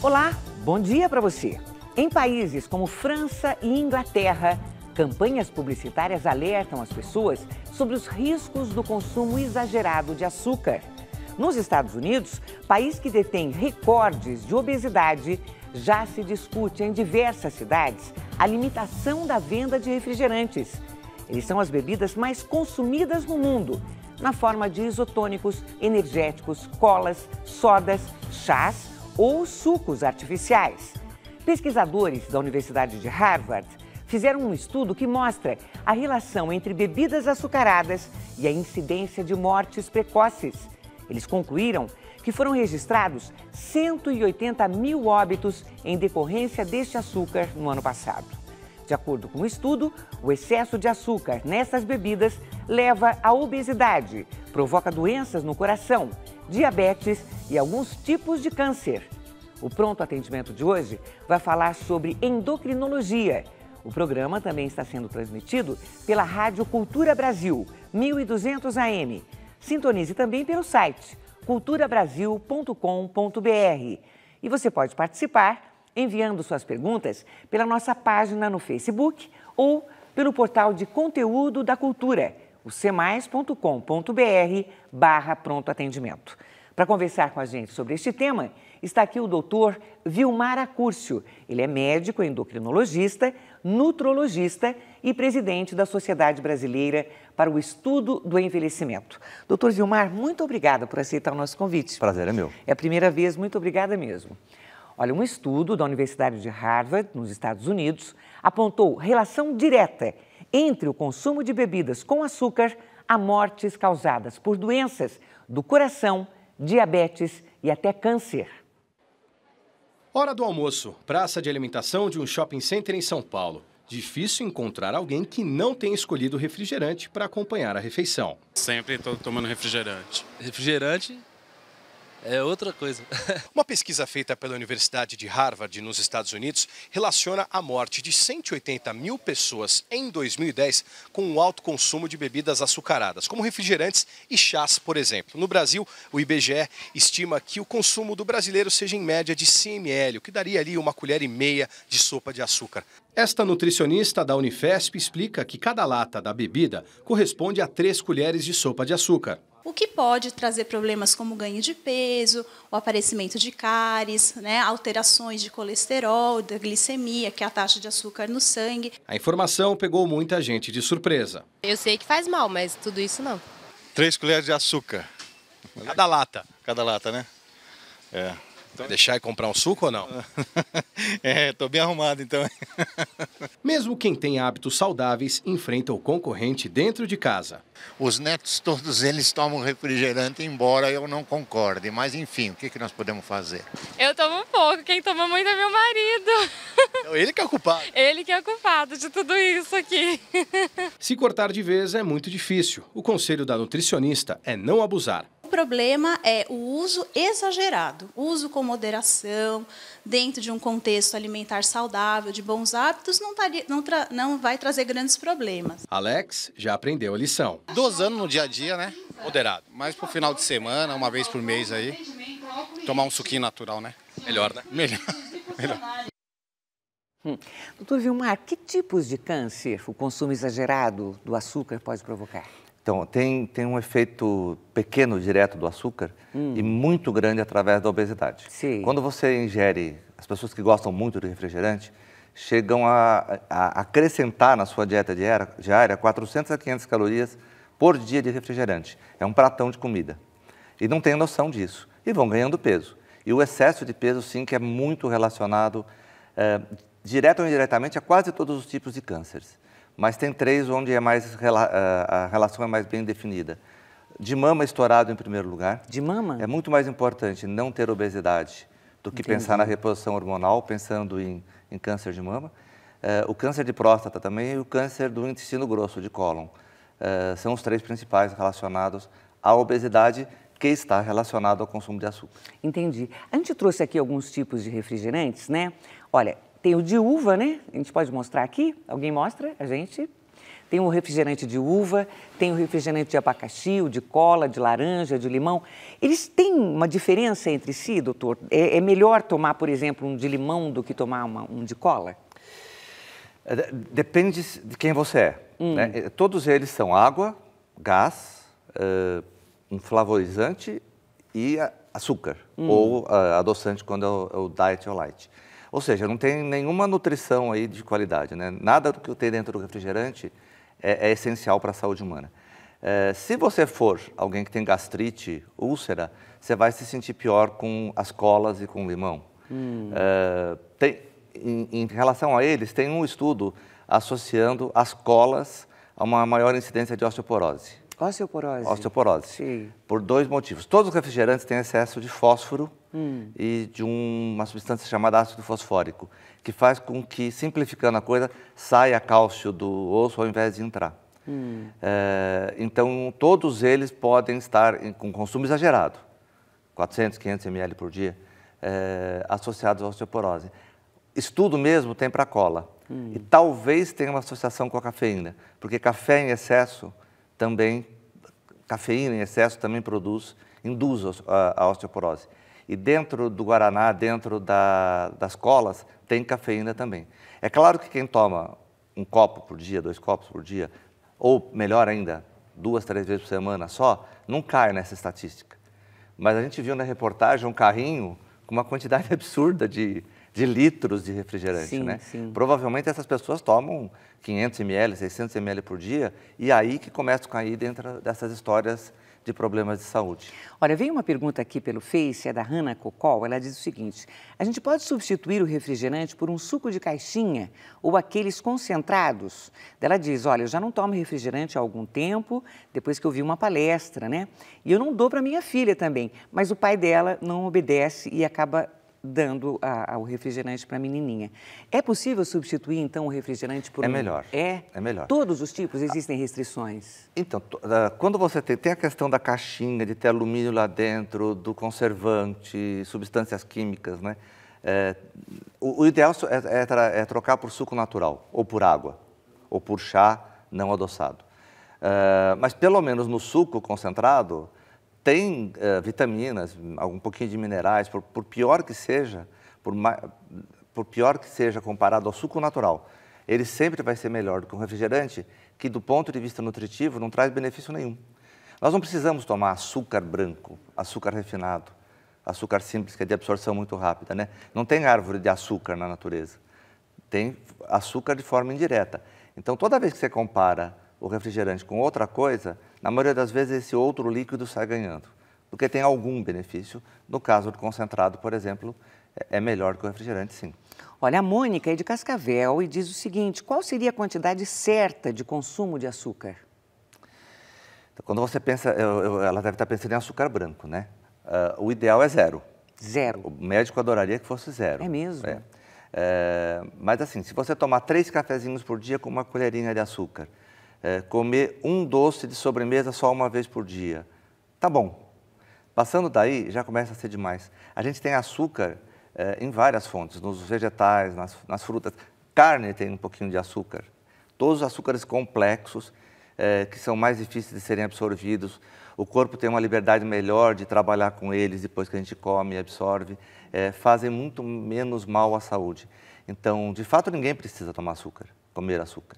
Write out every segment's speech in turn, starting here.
Olá, bom dia para você. Em países como França e Inglaterra, campanhas publicitárias alertam as pessoas sobre os riscos do consumo exagerado de açúcar. Nos Estados Unidos, país que detém recordes de obesidade, já se discute em diversas cidades a limitação da venda de refrigerantes. Eles são as bebidas mais consumidas no mundo, na forma de isotônicos, energéticos, colas, sodas, chás ou sucos artificiais. Pesquisadores da Universidade de Harvard fizeram um estudo que mostra a relação entre bebidas açucaradas e a incidência de mortes precoces. Eles concluíram que foram registrados 180 mil óbitos em decorrência deste açúcar no ano passado. De acordo com o estudo, o excesso de açúcar nessas bebidas leva à obesidade, provoca doenças no coração diabetes e alguns tipos de câncer. O pronto atendimento de hoje vai falar sobre endocrinologia. O programa também está sendo transmitido pela Rádio Cultura Brasil, 1200 AM. Sintonize também pelo site culturabrasil.com.br. E você pode participar enviando suas perguntas pela nossa página no Facebook ou pelo portal de conteúdo da cultura o cmais.com.br barra pronto atendimento. Para conversar com a gente sobre este tema, está aqui o doutor Vilmar Acúrcio. Ele é médico, endocrinologista, nutrologista e presidente da Sociedade Brasileira para o Estudo do Envelhecimento. Doutor Vilmar, muito obrigada por aceitar o nosso convite. Prazer é meu. É a primeira vez, muito obrigada mesmo. Olha, um estudo da Universidade de Harvard, nos Estados Unidos, apontou relação direta entre o consumo de bebidas com açúcar, há mortes causadas por doenças do coração, diabetes e até câncer. Hora do almoço, praça de alimentação de um shopping center em São Paulo. Difícil encontrar alguém que não tenha escolhido refrigerante para acompanhar a refeição. Sempre estou tomando refrigerante. Refrigerante é outra coisa. Uma pesquisa feita pela Universidade de Harvard, nos Estados Unidos, relaciona a morte de 180 mil pessoas em 2010 com o alto consumo de bebidas açucaradas, como refrigerantes e chás, por exemplo. No Brasil, o IBGE estima que o consumo do brasileiro seja em média de 100 ml, o que daria ali uma colher e meia de sopa de açúcar. Esta nutricionista da Unifesp explica que cada lata da bebida corresponde a três colheres de sopa de açúcar o que pode trazer problemas como ganho de peso, o aparecimento de cáries, né, alterações de colesterol, da glicemia, que é a taxa de açúcar no sangue. A informação pegou muita gente de surpresa. Eu sei que faz mal, mas tudo isso não. Três colheres de açúcar. Cada lata. Cada lata, né? É. Então... Deixar e comprar um suco ou não? é, tô bem arrumado então. Mesmo quem tem hábitos saudáveis enfrenta o concorrente dentro de casa. Os netos todos eles tomam refrigerante, embora eu não concorde. Mas enfim, o que, que nós podemos fazer? Eu tomo pouco, quem toma muito é meu marido. Então, ele que é o culpado. Ele que é o culpado de tudo isso aqui. Se cortar de vez é muito difícil. O conselho da nutricionista é não abusar. O problema é o uso exagerado, uso com moderação, dentro de um contexto alimentar saudável, de bons hábitos, não, tá não, tra, não vai trazer grandes problemas. Alex já aprendeu a lição. Dosando no dia a dia, né? Moderado. Mas pro final de semana, uma vez por mês aí, tomar um suquinho natural, né? Melhor, né? Melhor. Melhor. Hum. Doutor Vilmar, que tipos de câncer o consumo exagerado do açúcar pode provocar? Então, tem, tem um efeito pequeno direto do açúcar hum. e muito grande através da obesidade. Sim. Quando você ingere, as pessoas que gostam muito de refrigerante chegam a, a acrescentar na sua dieta diária, diária 400 a 500 calorias por dia de refrigerante. É um pratão de comida. E não tem noção disso. E vão ganhando peso. E o excesso de peso, sim, que é muito relacionado, é, direto ou indiretamente, a quase todos os tipos de cânceres. Mas tem três onde é mais, eh, a relação é mais bem definida. De mama estourado em primeiro lugar. De mama? É muito mais importante não ter obesidade do que Entendi. pensar na reposição hormonal, pensando em, em câncer de mama. Uh, o câncer de próstata também e o câncer do intestino grosso, de cólon. Uh, são os três principais relacionados à obesidade que está relacionado ao consumo de açúcar. Entendi. A gente trouxe aqui alguns tipos de refrigerantes, né? Olha, tem o de uva, né? A gente pode mostrar aqui? Alguém mostra? A gente? Tem o refrigerante de uva, tem o refrigerante de abacaxi, o de cola, de laranja, de limão. Eles têm uma diferença entre si, doutor? É, é melhor tomar, por exemplo, um de limão do que tomar uma, um de cola? É, depende de quem você é. Hum. Né? É, todos eles são água, gás, uh, um flavorizante e açúcar hum. ou uh, adoçante quando é o, é o diet ou light. Ou seja, não tem nenhuma nutrição aí de qualidade, né? Nada do que tem dentro do refrigerante é, é essencial para a saúde humana. É, se você for alguém que tem gastrite, úlcera, você vai se sentir pior com as colas e com limão. Hum. É, tem, em, em, relação a eles, tem um estudo associando as colas a uma maior incidência de osteoporose. Osteoporose. Osteoporose. Sim. Por dois motivos. Todos os refrigerantes têm excesso de fósforo hum. e de uma substância chamada ácido fosfórico, que faz com que, simplificando a coisa, saia cálcio do osso ao invés de entrar. Hum. É, então, todos eles podem estar em, com consumo exagerado, 400, 500 ml por dia, é, associados à osteoporose. Estudo mesmo tem para cola. Hum. E talvez tenha uma associação com a cafeína, porque café em excesso também, cafeína em excesso também produz, induz a, a osteoporose. E dentro do guaraná, dentro da, das colas, tem cafeína também. É claro que quem toma um copo por dia, dois copos por dia, ou melhor ainda, duas, três vezes por semana só, não cai nessa estatística. Mas a gente viu na reportagem um carrinho com uma quantidade absurda de, de litros de refrigerante, sim, né? Sim. Provavelmente essas pessoas tomam 500 ml, 600 ml por dia e é aí que começa a cair dentro dessas histórias de problemas de saúde. Olha, vem uma pergunta aqui pelo Face, é da Hanna Cocol, ela diz o seguinte: a gente pode substituir o refrigerante por um suco de caixinha ou aqueles concentrados? Ela diz: olha, eu já não tomo refrigerante há algum tempo, depois que eu vi uma palestra, né? E eu não dou para minha filha também, mas o pai dela não obedece e acaba dando a, a, o refrigerante para a menininha. É possível substituir, então, o refrigerante por é melhor. É? É melhor. Todos os tipos? Existem restrições? Então, ah, quando você tem, tem a questão da caixinha, de ter alumínio lá dentro, do conservante, substâncias químicas, né? É, o, o, ideal é, é, é, trocar por suco natural, ou por água, ou por chá não adoçado. É, mas pelo menos no suco concentrado, tem uh, vitaminas, um pouquinho de minerais, por, por pior que seja, por, por pior que seja comparado ao suco natural, ele sempre vai ser melhor do que um refrigerante que, do ponto de vista nutritivo, não traz benefício nenhum. Nós não precisamos tomar açúcar branco, açúcar refinado, açúcar simples, que é de absorção muito rápida, né? Não tem árvore de açúcar na natureza. Tem açúcar de forma indireta. Então, toda vez que você compara o refrigerante com outra coisa, na maioria das vezes esse outro líquido sai ganhando, porque tem algum benefício. No caso do concentrado, por exemplo, é, é melhor que o refrigerante, sim. Olha, a Mônica é de Cascavel e diz o seguinte: qual seria a quantidade certa de consumo de açúcar? Então, quando você pensa, ela deve estar pensando em açúcar branco, né? Uh, o ideal é zero. Zero. O médico adoraria que fosse zero. É mesmo? É. É, mas assim, se você tomar três cafezinhos por dia com uma colherinha de açúcar, é, comer um doce de sobremesa só uma vez por dia. Tá bom. Passando daí, já começa a ser demais. A gente tem açúcar é, em várias fontes, nos vegetais, nas, nas, frutas. Carne tem um pouquinho de açúcar. Todos os açúcares complexos, é, que são mais difíceis de serem absorvidos. O corpo tem uma liberdade melhor de trabalhar com eles depois que a gente come e absorve. É, fazem muito menos mal à saúde. Então, de fato, ninguém precisa tomar açúcar, comer açúcar.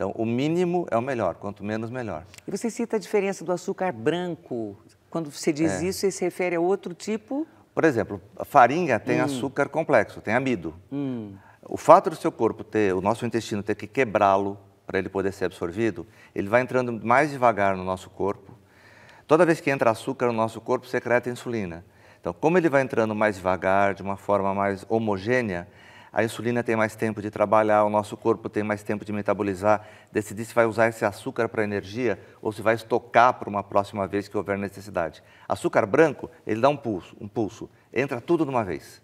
Então, o mínimo é o melhor, quanto menos, melhor. E você cita a diferença do açúcar branco. Quando você diz é. isso, você se refere a outro tipo? Por exemplo, a farinha tem hum. açúcar complexo, tem amido. Hum. O fato do seu corpo ter, o nosso intestino ter que quebrá-lo para ele poder ser absorvido, ele vai entrando mais devagar no nosso corpo. Toda vez que entra açúcar no nosso corpo, secreta insulina. Então, como ele vai entrando mais devagar, de uma forma mais homogênea, a insulina tem mais tempo de trabalhar, o nosso corpo tem mais tempo de metabolizar, decidir se vai usar esse açúcar para energia ou se vai estocar para uma próxima vez que houver necessidade. Açúcar branco, ele dá um pulso, um pulso, entra tudo de uma vez.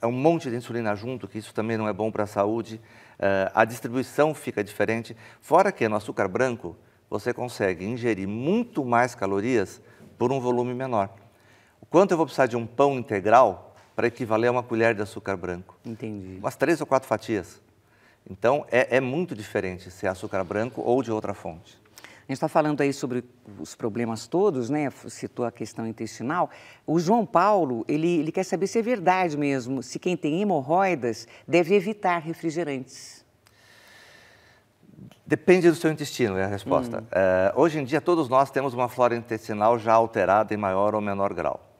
É um monte de insulina junto, que isso também não é bom para a saúde. Uh, a distribuição fica diferente. Fora que no açúcar branco, você consegue ingerir muito mais calorias por um volume menor. Quanto eu vou precisar de um pão integral para equivaler a uma colher de açúcar branco. Entendi. Umas três ou quatro fatias. Então, é, é muito diferente se é açúcar branco ou de outra fonte. A gente está falando aí sobre os problemas todos, né? Citou a questão intestinal. O João Paulo, ele, ele quer saber se é verdade mesmo, se quem tem hemorroidas deve evitar refrigerantes. Depende do seu intestino, é a resposta. Hum. É, hoje em dia, todos nós temos uma flora intestinal já alterada em maior ou menor grau.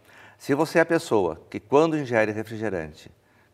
Se você é a pessoa que, quando ingere refrigerante,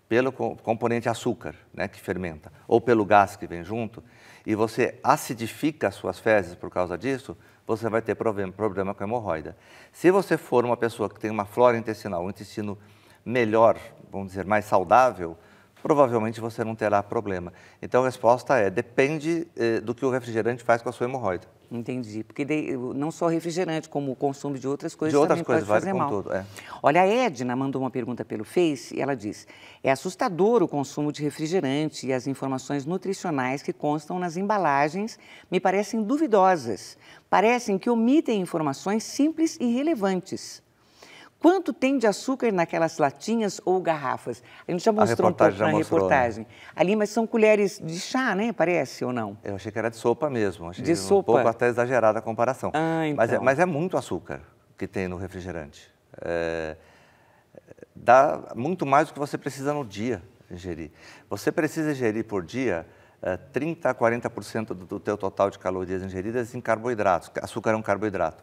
pelo componente açúcar né, que fermenta ou pelo gás que vem junto, e você acidifica as suas fezes por causa disso, você vai ter problema, problema com hemorroida. Se você for uma pessoa que tem uma flora intestinal, um intestino melhor, vamos dizer, mais saudável, provavelmente você não terá problema. Então a resposta é: depende eh, do que o refrigerante faz com a sua hemorroida. Entendi, porque de, não só refrigerante, como o consumo de outras coisas de outras coisas, pode vale fazer mal. Tudo, é. Olha, a Edna mandou uma pergunta pelo Face e ela diz: é assustador o consumo de refrigerante e as informações nutricionais que constam nas embalagens me parecem duvidosas. Parecem que omitem informações simples e relevantes. Quanto tem de açúcar naquelas latinhas ou garrafas? A gente já mostrou um pouco na mostrou, né? reportagem. Né? Ali, mas são colheres de chá, né? Parece ou não? Eu achei que era de sopa mesmo. Achei de um sopa. pouco até exagerada a comparação. Ah, então. mas, é, então. mas é muito açúcar que tem no refrigerante. É, dá muito mais do que você precisa no dia ingerir. Você precisa ingerir por dia é, 30 a 40% do, do teu total de calorias ingeridas em carboidratos. Açúcar é um carboidrato.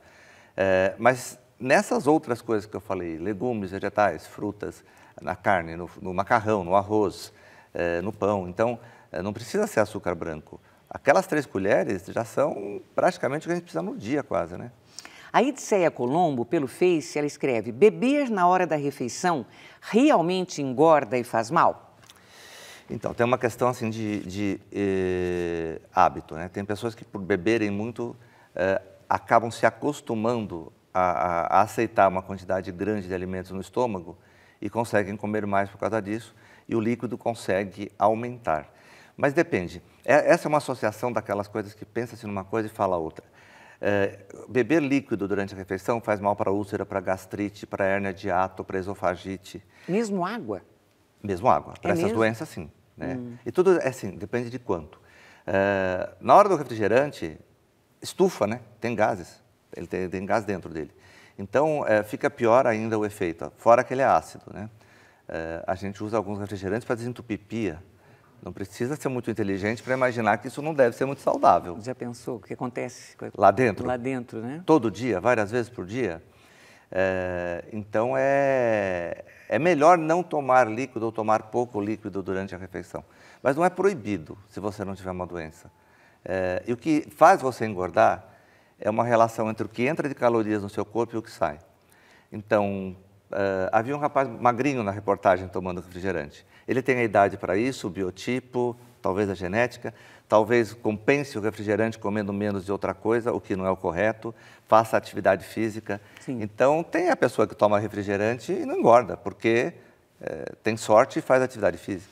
É, mas nessas outras coisas que eu falei, legumes, vegetais, frutas, na carne, no, no macarrão, no arroz, eh, no pão. Então, eh, não precisa ser açúcar branco. Aquelas três colheres já são praticamente o que a gente precisa no dia, quase, né? A Idseia Colombo, pelo Face, ela escreve: beber na hora da refeição realmente engorda e faz mal? Então, tem uma questão assim de, de eh, hábito, né? Tem pessoas que por beberem muito eh, acabam se acostumando a, a, aceitar uma quantidade grande de alimentos no estômago e conseguem comer mais por causa disso, e o líquido consegue aumentar. Mas depende. É, essa é uma associação daquelas coisas que pensa-se numa coisa e fala outra. É, beber líquido durante a refeição faz mal para úlcera, para gastrite, para hérnia de ato, para esofagite. Mesmo água? Mesmo água. É para é essas mesmo? doenças, sim. Né? Hum. E tudo é assim, depende de quanto. É, na hora do refrigerante, estufa, né? Tem gases. Ele tem, tem gás dentro dele. Então, é, fica pior ainda o efeito, ó, fora que ele é ácido, né? É, a gente usa alguns refrigerantes para desentupir pia. Não precisa ser muito inteligente para imaginar que isso não deve ser muito saudável. Já pensou o que acontece? Lá dentro? Lá dentro, né? Todo dia, várias vezes por dia. É, então, é, é melhor não tomar líquido ou tomar pouco líquido durante a refeição. Mas não é proibido se você não tiver uma doença. É, e o que faz você engordar é uma relação entre o que entra de calorias no seu corpo e o que sai. Então, uh, havia um rapaz magrinho na reportagem tomando refrigerante. Ele tem a idade para isso, o biotipo, talvez a genética, talvez compense o refrigerante comendo menos de outra coisa, o que não é o correto, faça atividade física. Sim. Então, tem a pessoa que toma refrigerante e não engorda, porque uh, tem sorte e faz atividade física.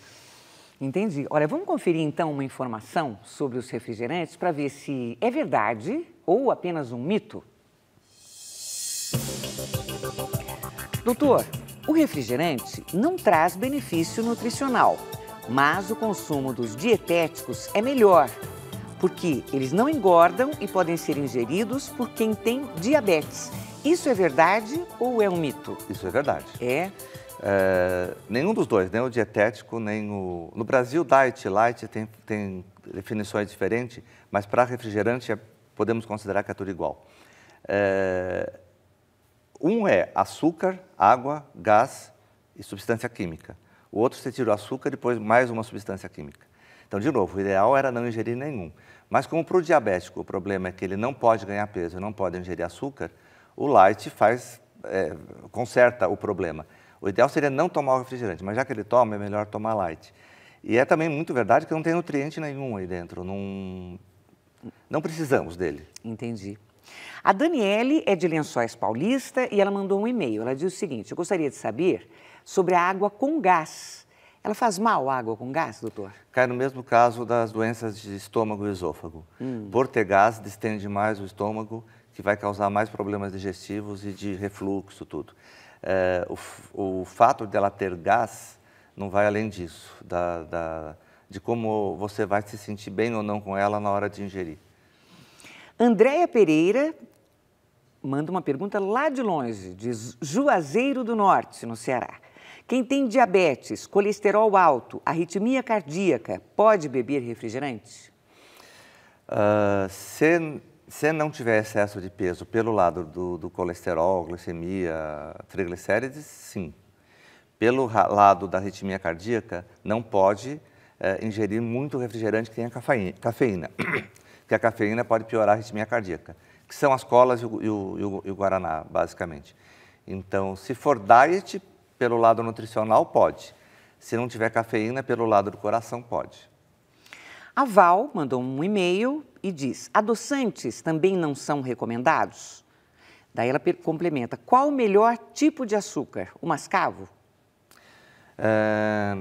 Entendi. Olha, vamos conferir então uma informação sobre os refrigerantes para ver se é verdade ou apenas um mito. Doutor, o refrigerante não traz benefício nutricional, mas o consumo dos dietéticos é melhor, porque eles não engordam e podem ser ingeridos por quem tem diabetes. Isso é verdade ou é um mito? Isso é verdade. É. É, nenhum dos dois, nem o dietético, nem o. No Brasil, diet e light tem, tem definições diferentes, mas para refrigerante é, podemos considerar que é tudo igual. É, um é açúcar, água, gás e substância química. O outro você tira o açúcar e depois mais uma substância química. Então, de novo, o ideal era não ingerir nenhum. Mas como para o diabético o problema é que ele não pode ganhar peso, não pode ingerir açúcar, o light faz, é, conserta o problema. O ideal seria não tomar o refrigerante, mas já que ele toma, é melhor tomar light. E é também muito verdade que não tem nutriente nenhum aí dentro, não, não precisamos dele. Entendi. A Daniele é de Lençóis Paulista e ela mandou um e-mail. Ela diz o seguinte: Eu gostaria de saber sobre a água com gás. Ela faz mal a água com gás, doutor? Cai no mesmo caso das doenças de estômago e esôfago. Hum. Por ter gás, distende mais o estômago, que vai causar mais problemas digestivos e de refluxo, tudo é, o, o fato dela ter gás não vai além disso, da, da, de como você vai se sentir bem ou não com ela na hora de ingerir. Andréia Pereira manda uma pergunta lá de longe, de Juazeiro do Norte, no Ceará. Quem tem diabetes, colesterol alto, arritmia cardíaca, pode beber refrigerante? Uh, ah, se se não tiver excesso de peso pelo lado do, do colesterol, glicemia, triglicérides, sim. Pelo lado da arritmia cardíaca, não pode é, ingerir muito refrigerante que tenha cafeína, cafeína que a cafeína pode piorar a arritmia cardíaca, que são as colas e o, e o, e o guaraná, basicamente. Então, se for diet, pelo lado nutricional, pode. Se não tiver cafeína, pelo lado do coração, pode. A Val mandou um e-mail e diz: adoçantes também não são recomendados? Daí ela complementa: qual o melhor tipo de açúcar? O mascavo? É,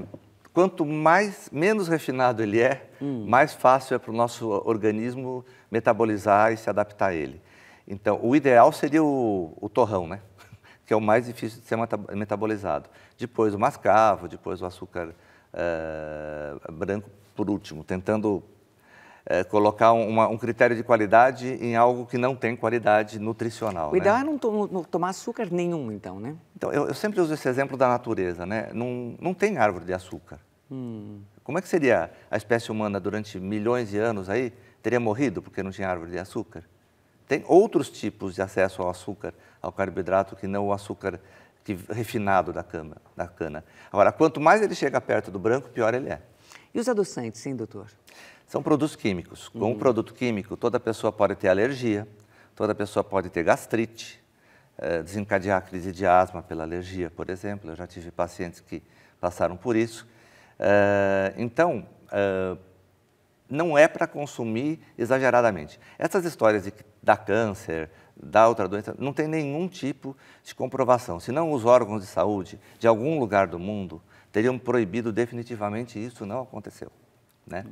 quanto mais menos refinado ele é, hum. mais fácil é para o nosso organismo metabolizar e se adaptar a ele. Então, o ideal seria o, o torrão, né? que é o mais difícil de ser metabolizado. Depois o mascavo, depois o açúcar é, branco, por último, tentando é, colocar uma, um critério de qualidade em algo que não tem qualidade nutricional. O né? ideal é não, to não, tomar açúcar nenhum, então, né? Então, eu, eu, sempre uso esse exemplo da natureza, né? Não, não tem árvore de açúcar. Hum. Como é que seria a espécie humana durante milhões de anos aí? Teria morrido porque não tinha árvore de açúcar? Tem outros tipos de acesso ao açúcar, ao carboidrato, que não o açúcar que, refinado da, cama, da cana. Agora, quanto mais ele chega perto do branco, pior ele é. E os adoçantes, sim, doutor? São produtos químicos. Com um uhum. produto químico, toda pessoa pode ter alergia, toda pessoa pode ter gastrite, eh, desencadear a crise de asma pela alergia, por exemplo. Eu já tive pacientes que passaram por isso. Eh, então, eh, não é para consumir exageradamente. Essas histórias de da câncer, da outra doença, não tem nenhum tipo de comprovação. Senão, os órgãos de saúde de algum lugar do mundo teriam proibido definitivamente isso, não aconteceu. Né?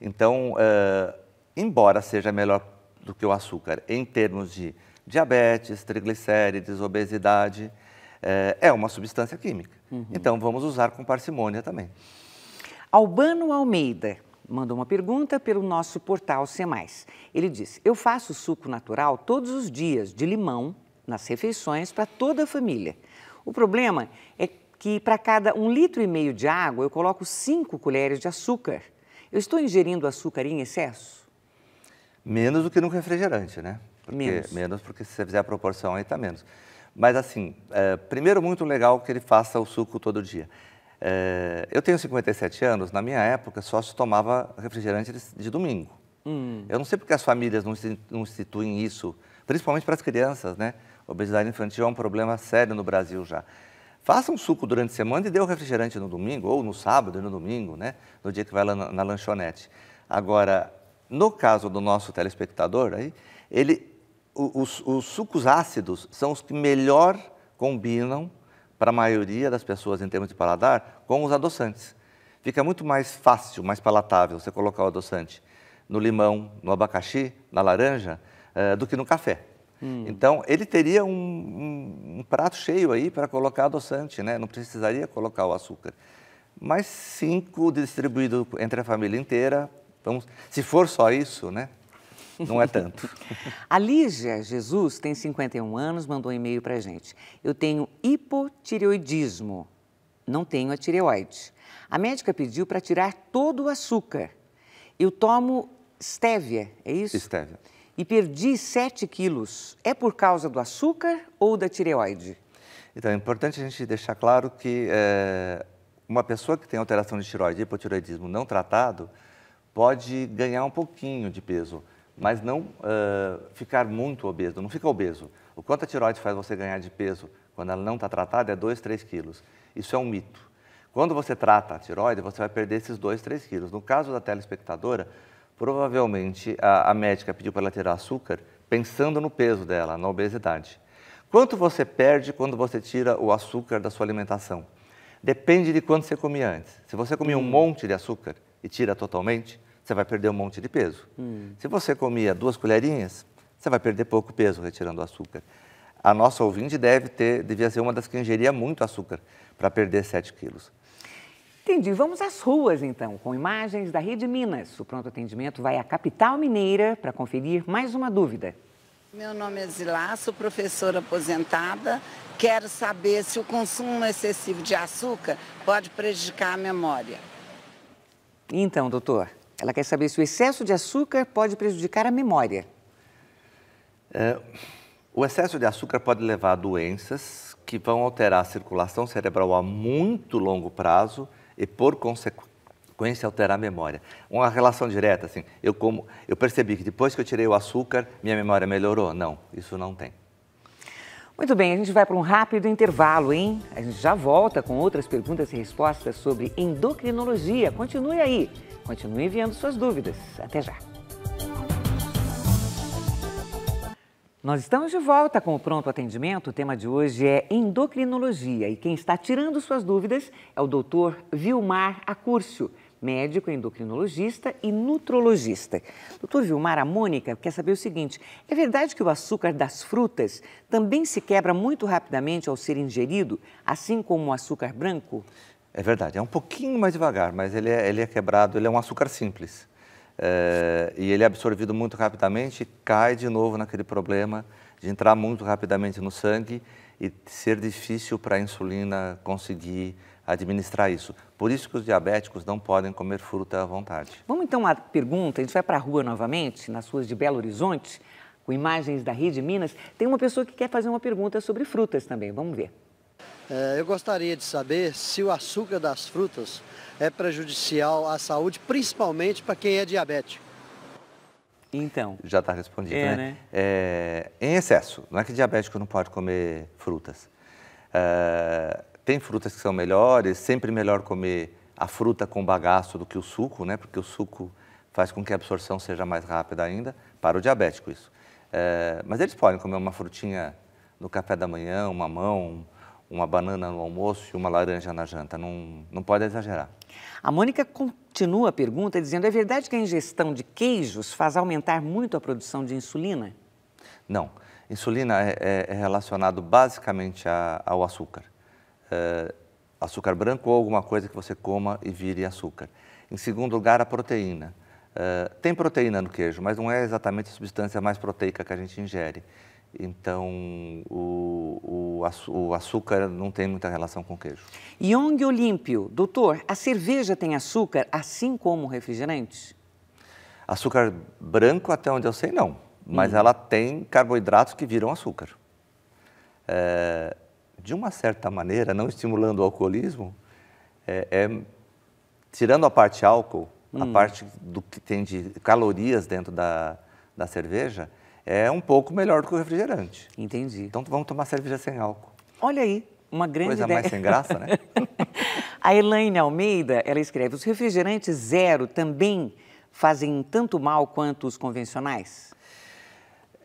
Então, uh, embora seja melhor do que o açúcar em termos de diabetes, triglicérides, obesidade, uh, é uma substância química. Uhum. Então, vamos usar com parcimônia também. Albano Almeida mandou uma pergunta pelo nosso portal C+. Ele diz, eu faço suco natural todos os dias de limão nas refeições para toda a família. O problema é que para cada um litro e meio de água eu coloco cinco colheres de açúcar. Eu estou ingerindo açúcar em excesso? Menos do que num refrigerante, né? Porque, menos. Menos, porque se você fizer a proporção aí, está menos. Mas assim, é, primeiro, muito legal que ele faça o suco todo dia. É, eu tenho 57 anos, na minha época só se tomava refrigerante de, de domingo. Hum. Eu não sei porque as famílias não, não instituem isso, principalmente para as crianças, né? Obesidade infantil é um problema sério no Brasil já. Faça um suco durante a semana e dê o refrigerante no domingo, ou no sábado e no domingo, né? No dia que vai lá na, na lanchonete. Agora, no caso do nosso telespectador, aí, ele, os, os sucos ácidos são os que melhor combinam para a maioria das pessoas em termos de paladar com os adoçantes. Fica muito mais fácil, mais palatável você colocar o adoçante no limão, no abacaxi, na laranja, eh, do que no café. Hum. Então, ele teria um, um, um prato cheio aí para colocar adoçante, né? Não precisaria colocar o açúcar. Mas cinco distribuído entre a família inteira, vamos, se for só isso, né? Não é tanto. a Lígia Jesus tem 51 anos, mandou um e-mail para gente. Eu tenho hipotireoidismo, não tenho a tireoide. A médica pediu para tirar todo o açúcar. Eu tomo stevia, é isso? Stevia e perdi 7 quilos. É por causa do açúcar ou da tireoide? Então, é importante a gente deixar claro que é, uma pessoa que tem alteração de tireoide e hipotireoidismo não tratado pode ganhar um pouquinho de peso, mas não é, ficar muito obeso, não fica obeso. O quanto a tireoide faz você ganhar de peso quando ela não está tratada é 2, 3 quilos. Isso é um mito. Quando você trata a tireoide, você vai perder esses 2, 3 quilos. No caso da telespectadora, Provavelmente a, a médica pediu para ela tirar açúcar pensando no peso dela, na obesidade. Quanto você perde quando você tira o açúcar da sua alimentação? Depende de quanto você comia antes. Se você comia hum. um monte de açúcar e tira totalmente, você vai perder um monte de peso. Hum. Se você comia duas colherinhas, você vai perder pouco peso retirando o açúcar. A nossa ouvinte deve ter, devia ser uma das que ingeria muito açúcar para perder 7 quilos. Entendi. Vamos às ruas, então, com imagens da Rede Minas. O pronto atendimento vai à capital mineira para conferir mais uma dúvida. Meu nome é Zilá, sou professora aposentada. Quero saber se o consumo excessivo de açúcar pode prejudicar a memória. Então, doutor, ela quer saber se o excesso de açúcar pode prejudicar a memória. É, o excesso de açúcar pode levar a doenças que vão alterar a circulação cerebral a muito longo prazo e, por consequência, alterar a memória. Uma relação direta, assim, eu, como, eu percebi que depois que eu tirei o açúcar, minha memória melhorou. Não, isso não tem. Muito bem, a gente vai para um rápido intervalo, hein? A gente já volta com outras perguntas e respostas sobre endocrinologia. Continue aí, continue enviando suas dúvidas. Até já. Nós estamos de volta com o Pronto Atendimento. O tema de hoje é endocrinologia e quem está tirando suas dúvidas é o doutor Vilmar Acúrcio, médico endocrinologista e nutrologista. Doutor Vilmar, a Mônica quer saber o seguinte: é verdade que o açúcar das frutas também se quebra muito rapidamente ao ser ingerido, assim como o açúcar branco? É verdade, é um pouquinho mais devagar, mas ele é, ele é quebrado, ele é um açúcar simples. É, e ele é absorvido muito rapidamente, cai de novo naquele problema de entrar muito rapidamente no sangue e ser difícil para a insulina conseguir administrar isso. Por isso que os diabéticos não podem comer fruta à vontade. Vamos então à pergunta, a gente vai para a rua novamente, nas ruas de Belo Horizonte, com imagens da Rede Minas. Tem uma pessoa que quer fazer uma pergunta sobre frutas também, vamos ver. É, eu gostaria de saber se o açúcar das frutas é prejudicial à saúde, principalmente para quem é diabético. Então. Já está respondido, é, né? né? É, em excesso. Não é que diabético não pode comer frutas. É, tem frutas que são melhores, sempre melhor comer a fruta com bagaço do que o suco, né? Porque o suco faz com que a absorção seja mais rápida ainda, para o diabético isso. É, mas eles podem comer uma frutinha no café da manhã, uma mão, uma banana no almoço e uma laranja na janta. Não, não pode exagerar. A Mônica continua a pergunta dizendo: é verdade que a ingestão de queijos faz aumentar muito a produção de insulina? Não. Insulina é, é, é relacionado basicamente a, ao açúcar. É, açúcar branco ou alguma coisa que você coma e vire açúcar. Em segundo lugar, a proteína. É, tem proteína no queijo, mas não é exatamente a substância mais proteica que a gente ingere. Então, o, o, açúcar não tem muita relação com queijo. Yong Olímpio, doutor, a cerveja tem açúcar assim como refrigerante? Açúcar branco, até onde eu sei, não. Mas hum. ela tem carboidratos que viram açúcar. É, de uma certa maneira, não estimulando o alcoolismo, é, é, tirando a parte álcool, hum. a parte do que tem de calorias dentro da, da cerveja, é um pouco melhor do que o refrigerante. Entendi. Então vamos tomar cerveja sem álcool. Olha aí, uma grande Coisa ideia. mais sem graça, né? a Elaine Almeida, ela escreve, os refrigerantes zero também fazem tanto mal quanto os convencionais?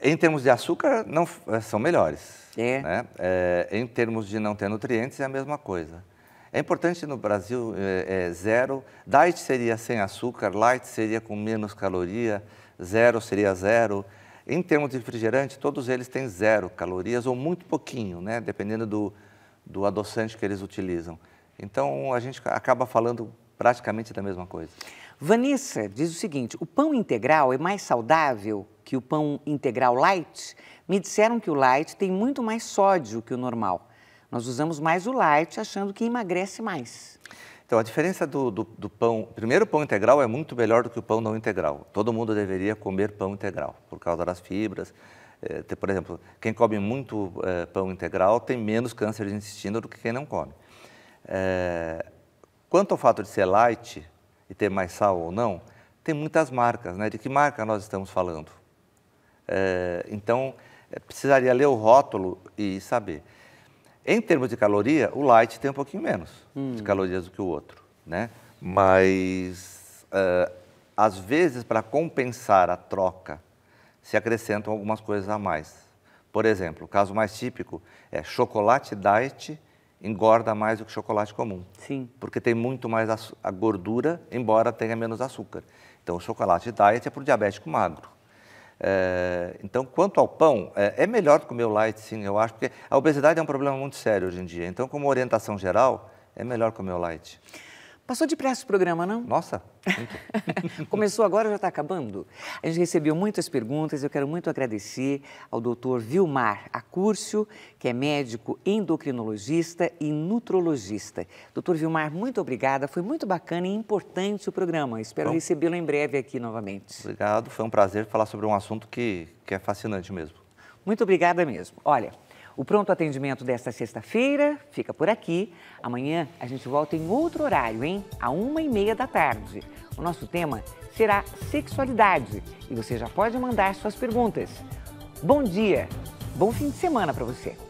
Em termos de açúcar, não eh, são melhores. É. Né? é em termos de não ter nutrientes, é a mesma coisa. É importante no Brasil é, é zero. Diet seria sem açúcar, light seria com menos caloria, zero seria zero. Em termos de refrigerante, todos eles têm zero calorias ou muito pouquinho, né? dependendo do, do adoçante que eles utilizam. Então, a gente acaba falando praticamente da mesma coisa. Vanessa diz o seguinte: o pão integral é mais saudável que o pão integral light? Me disseram que o light tem muito mais sódio que o normal. Nós usamos mais o light achando que emagrece mais. Então, a diferença do, do, do pão. Primeiro, o pão integral é muito melhor do que o pão não integral. Todo mundo deveria comer pão integral, por causa das fibras. É, eh, ter, por exemplo, quem come muito é, pão integral tem menos câncer de intestino do que quem não come. É, quanto ao fato de ser light e ter mais sal ou não, tem muitas marcas, né? De que marca nós estamos falando? então, precisaria ler o rótulo e saber. Em termos de caloria, o light tem um pouquinho menos hum. de calorias do que o outro, né? Mas uh, às vezes para compensar a troca se acrescentam algumas coisas a mais. Por exemplo, o caso mais típico é chocolate diet engorda mais do que chocolate comum. Sim. Porque tem muito mais a gordura, embora tenha menos açúcar. Então, o chocolate diet é para o diabético magro. É, então, quanto ao pão, é, é, melhor comer o light, sim, eu acho, porque a obesidade é um problema muito sério hoje em dia. Então, como orientação geral, é melhor comer o light. Passou depressa o programa, não? Nossa! Começou agora, já está acabando. A gente recebeu muitas perguntas, eu quero muito agradecer ao doutor Vilmar Acúrcio, que é médico endocrinologista e nutrologista. Doutor Vilmar, muito obrigada, foi muito bacana e importante o programa. Espero recebê-lo em breve aqui novamente. Obrigado, foi um prazer falar sobre um assunto que, que é fascinante mesmo. Muito obrigada mesmo. Olha, o pronto atendimento desta sexta-feira fica por aqui. Amanhã a gente volta em outro horário, hein? A uma e meia da tarde. O nosso tema será sexualidade e você já pode mandar suas perguntas. Bom dia, bom fim de semana para você.